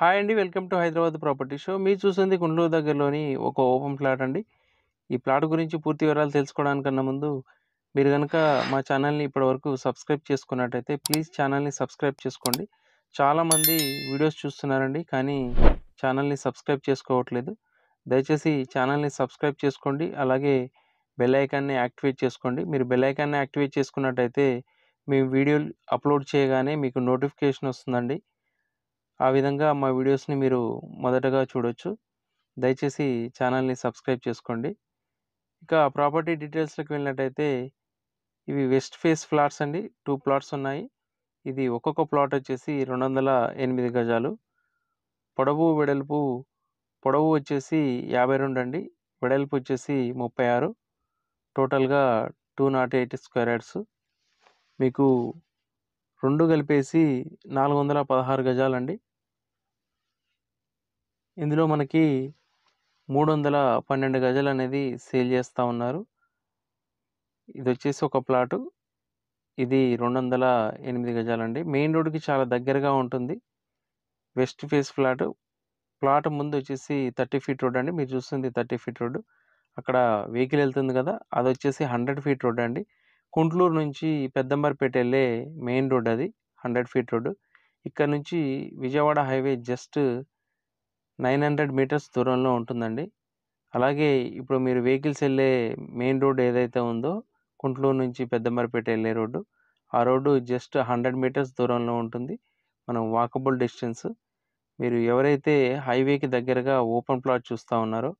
hi అండి welcome to Hyderabad property show మీరు చూసింది కుండూరు దగ్గరలోని ఒక ఓపెన్ ప్లాట్ అండి ఈ ప్లాట్ గురించి పూర్తి వివరాలు తెలుసుకోవడానికన్నా ముందు మీరు కనుక మా ఛానల్ని ఇప్పటివరకు సబ్స్క్రైబ్ చేసుకున్నట్టయితే ప్లీజ్ ఛానల్ని సబ్స్క్రైబ్ చేసుకోండి చాలామంది వీడియోస్ చూస్తున్నారండి కానీ ఛానల్ని సబ్స్క్రైబ్ చేసుకోవట్లేదు దయచేసి ఛానల్ని సబ్స్క్రైబ్ చేసుకోండి అలాగే బెల్లైకాన్ని యాక్టివేట్ చేసుకోండి మీరు బెల్లైకాన్ని యాక్టివేట్ చేసుకున్నట్టయితే మేము వీడియోలు అప్లోడ్ చేయగానే మీకు నోటిఫికేషన్ వస్తుందండి ఆ విధంగా మా వీడియోస్ని మీరు మొదటగా చూడొచ్చు దయచేసి ఛానల్ని సబ్స్క్రైబ్ చేసుకోండి ఇక ప్రాపర్టీ డీటెయిల్స్లోకి వెళ్ళినట్టయితే ఇవి వెస్ట్ ఫేస్ ఫ్లాట్స్ అండి టూ ప్లాట్స్ ఉన్నాయి ఇది ఒక్కొక్క ప్లాట్ వచ్చేసి రెండు వందల ఎనిమిది గజాలు పొడవు వెడల్పు పొడవు వచ్చేసి యాభై రెండు అండి వెడల్పు వచ్చేసి ముప్పై ఆరు టోటల్గా two naught eight square yards మీకు రెండు కలిపేసి నాలుగు వందల పదహారు గజాలండి ఇందులో మనకి మూడు వందల పన్నెండు గజలు అనేది సేల్ చేస్తూ ఉన్నారు ఇది వచ్చేసి ఒక ప్లాటు ఇది రెండు వందల ఎనిమిది గజాలండి మెయిన్ రోడ్కి చాలా దగ్గరగా ఉంటుంది వెస్ట్ ఫేస్ ఫ్లాటు ప్లాట్ ముందు వచ్చేసి థర్టీ ఫీట్ రోడ్ అండి మీరు చూస్తుంది థర్టీ ఫీట్ రోడ్ అక్కడ వెహికల్ వెళ్తుంది కదా అది వచ్చేసి హండ్రెడ్ ఫీట్ రోడ్ అండి కుంట్లూరు నుంచి పెద్దంబర్పేట వెళ్ళే మెయిన్ రోడ్ అది హండ్రెడ్ ఫీట్ రోడ్ ఇక్కడ నుంచి Vijayawada highway just nine hundred metres దూరంలో ఉంటుందండి అలాగే ఇప్పుడు మీరు వెహికల్స్ వెళ్ళే మెయిన్ రోడ్ ఏదైతే ఉందో కుంట్లూరు నుంచి పెద్దమరపేట వెళ్ళే రోడ్డు ఆ రోడ్డు జస్ట్ హండ్రెడ్ మీటర్స్ దూరంలో ఉంటుంది మనం వాకబుల్ డిస్టెన్స్ మీరు ఎవరైతే హైవేకి దగ్గరగా ఓపెన్ ప్లాట్ చూస్తూ ఉన్నారో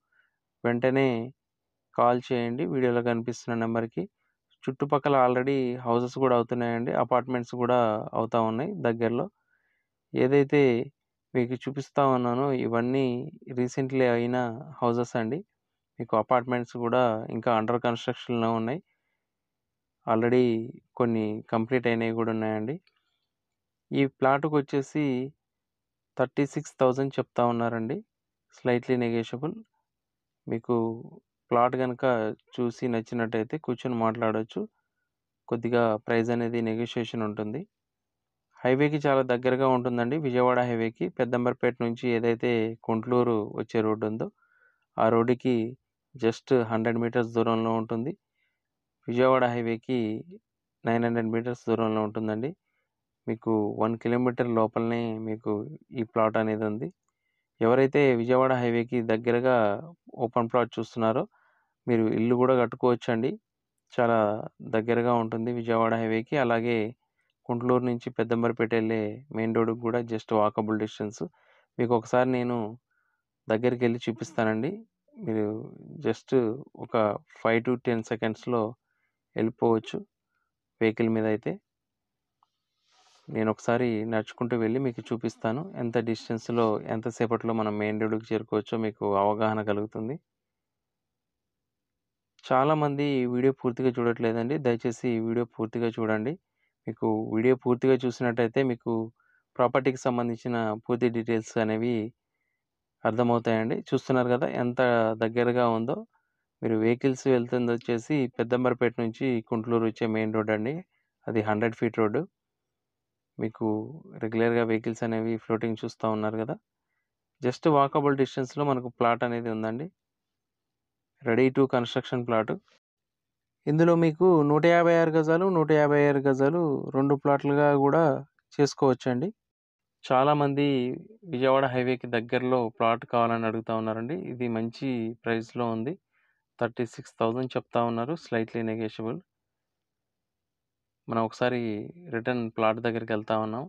వెంటనే కాల్ చేయండి వీడియోలో కనిపిస్తున్న నెంబర్కి చుట్టుపక్కల ఆల్రెడీ హౌసెస్ కూడా అవుతున్నాయండి అపార్ట్మెంట్స్ కూడా అవుతూ ఉన్నాయి దగ్గరలో ఏదైతే మీకు చూపిస్తా ఉన్నాను ఇవన్నీ రీసెంట్లీ అయిన హౌజెస్ అండి మీకు అపార్ట్మెంట్స్ కూడా ఇంకా అండర్ కన్స్ట్రక్షన్లో ఉన్నాయి ఆల్రెడీ కొన్ని కంప్లీట్ అయినవి కూడా ఉన్నాయండి ఈ ప్లాట్కి వచ్చేసి థర్టీ సిక్స్ థౌజండ్ చెప్తా ఉన్నారండి స్లైట్లీ నెగేషబుల్ మీకు ప్లాట్ కనుక చూసి నచ్చినట్టయితే కూర్చొని మాట్లాడవచ్చు కొద్దిగా ప్రైస్ అనేది నెగోషియేషన్ ఉంటుంది హైవేకి చాలా దగ్గరగా ఉంటుందండి విజయవాడ హైవేకి పెద్దంబర్పేట నుంచి ఏదైతే కుంట్లూరు వచ్చే రోడ్డు ఉందో ఆ రోడ్డుకి జస్ట్ హండ్రెడ్ మీటర్స్ దూరంలో ఉంటుంది విజయవాడ హైవేకి నైన్ హండ్రెడ్ మీటర్స్ దూరంలో ఉంటుందండి మీకు వన్ కిలోమీటర్ లోపలనే మీకు ఈ ప్లాట్ అనేది ఉంది ఎవరైతే విజయవాడ హైవేకి దగ్గరగా ఓపెన్ ప్లాట్ చూస్తున్నారో మీరు ఇల్లు కూడా కట్టుకోవచ్చండి చాలా దగ్గరగా ఉంటుంది విజయవాడ హైవేకి అలాగే కుంట్లూరు నుంచి పెద్దంబరిపేట వెళ్ళే మెయిన్ రోడ్కి కూడా జస్ట్ వాకబుల్ డిస్టెన్స్ మీకు ఒకసారి నేను దగ్గరికి వెళ్ళి చూపిస్తానండి మీరు జస్ట్ ఒక ఫైవ్ టు టెన్ సెకండ్స్లో వెళ్ళిపోవచ్చు వెహికల్ మీద అయితే నేను ఒకసారి నడుచుకుంటూ వెళ్ళి మీకు చూపిస్తాను ఎంత డిస్టెన్స్లో ఎంతసేపట్లో మనం మెయిన్ రోడ్కి చేరుకోవచ్చో మీకు అవగాహన కలుగుతుంది చాలామంది వీడియో పూర్తిగా చూడట్లేదండి దయచేసి వీడియో పూర్తిగా చూడండి మీకు వీడియో పూర్తిగా చూసినట్టయితే మీకు ప్రాపర్టీకి సంబంధించిన పూర్తి డీటెయిల్స్ అనేవి అర్థమవుతాయండి చూస్తున్నారు కదా ఎంత దగ్గరగా ఉందో మీరు వెహికల్స్ వెళ్తుంది వచ్చేసి పెద్దంబరపేట నుంచి కుంట్లూరు వచ్చే మెయిన్ రోడ్ అండి అది హండ్రెడ్ ఫీట్ రోడ్డు మీకు రెగ్యులర్గా వెహికల్స్ అనేవి ఫ్లోటింగ్ చూస్తూ ఉన్నారు కదా జస్ట్ వాకబుల్ డిస్టెన్స్లో మనకు ప్లాట్ అనేది ఉందండి రెడీ టు కన్స్ట్రక్షన్ ప్లాట్ ఇందులో మీకు నూట యాభై ఆరు గజాలు నూట యాభై ఆరు గజాలు రెండు ప్లాట్లుగా కూడా చేసుకోవచ్చండి చాలామంది విజయవాడ హైవేకి దగ్గరలో ప్లాట్ కావాలని అడుగుతా ఉన్నారండి ఇది మంచి ప్రైస్లో ఉంది థర్టీ సిక్స్ థౌజండ్ చెప్తా ఉన్నారు స్లైట్లీ నెగేషబుల్ మనం ఒకసారి రిటర్న్ ప్లాట్ దగ్గరికి వెళ్తా ఉన్నాం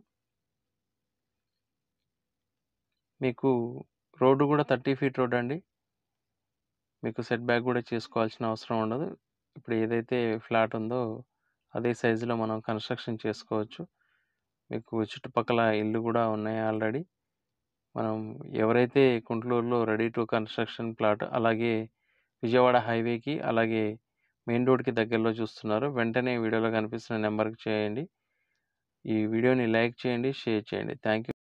మీకు రోడ్డు కూడా థర్టీ ఫీట్ రోడ్ అండి మీకు సెట్ బ్యాక్ కూడా చేసుకోవాల్సిన అవసరం ఉండదు ఇప్పుడు ఏదైతే ఫ్లాట్ ఉందో అదే సైజులో మనం కన్స్ట్రక్షన్ చేసుకోవచ్చు మీకు చుట్టుపక్కల ఇల్లు కూడా ఉన్నాయి ఆల్రెడీ మనం ఎవరైతే కుంట్లూరులో రెడీ టు కన్స్ట్రక్షన్ ప్లాట్ అలాగే విజయవాడ హైవేకి అలాగే మెయిన్ రోడ్కి దగ్గరలో చూస్తున్నారు వెంటనే వీడియోలో కనిపిస్తున్న నెంబర్కి చేయండి ఈ వీడియోని లైక్ చేయండి షేర్ చేయండి థ్యాంక్ యూ